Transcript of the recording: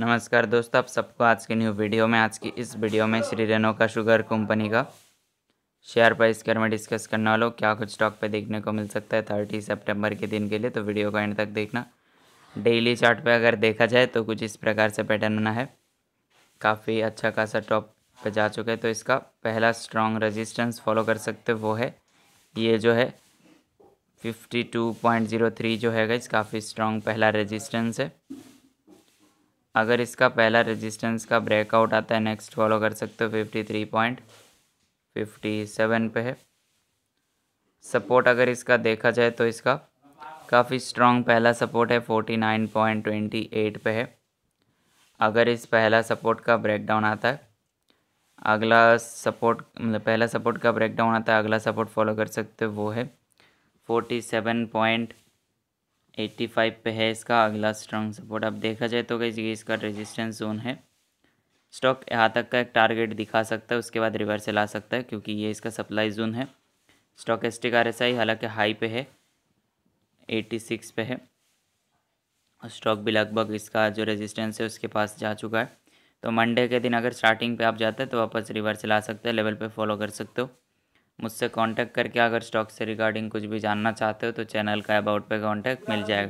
नमस्कार दोस्तों आप सबको आज के न्यू वीडियो में आज की इस वीडियो में श्री रेनोका शुगर कंपनी का शेयर प्राइस बारे में डिस्कस करने वालों क्या कुछ स्टॉक पे देखने को मिल सकता है थर्टी सितंबर के दिन के लिए तो वीडियो का एंड तक देखना डेली चार्ट पे अगर देखा जाए तो कुछ इस प्रकार से पैटर्न बना है काफ़ी अच्छा खासा टॉप पर जा चुका है तो इसका पहला स्ट्रॉन्ग रजिस्टेंस फॉलो कर सकते वो है ये जो है fifty two point zero three जो है इस काफ़ी स्ट्रॉन्ग पहला रजिस्टेंस है अगर इसका पहला रेजिस्टेंस का ब्रेकआउट आता है नेक्स्ट फॉलो कर सकते हो fifty three point fifty seven पे है सपोर्ट अगर इसका देखा जाए तो इसका काफ़ी स्ट्रॉन्ग पहला सपोर्ट है forty nine point twenty eight पे है अगर इस पहला सपोर्ट का ब्रेकडाउन आता है अगला सपोर्ट मतलब पहला सपोर्ट का ब्रेकडाउन आता है अगला सपोर्ट फॉलो कर सकते हो वो है forty seven point eighty five पे है इसका अगला स्ट्रांग सपोर्ट अब देखा जाए तो गई ये इसका रेजिस्टेंस जोन है स्टॉक यहाँ तक का एक टारगेट दिखा सकता है उसके बाद रिवर्सल आ सकता है क्योंकि ये इसका सप्लाई जोन है स्टॉक आर एस आई हालाँकि हाई पे है एट्टी सिक्स पे है और स्टॉक भी लगभग इसका जो रेजिस्टेंस है उसके पास जा चुका है तो मंडे के दिन अगर स्टार्टिंग पे आप जाते हैं तो वापस रिवर्सल आ सकते हैं लेवल पे फॉलो कर सकते हो मुझसे कांटेक्ट करके अगर स्टॉक से रिगार्डिंग कुछ भी जानना चाहते हो तो चैनल का अबाउट पे कांटेक्ट मिल जाएगा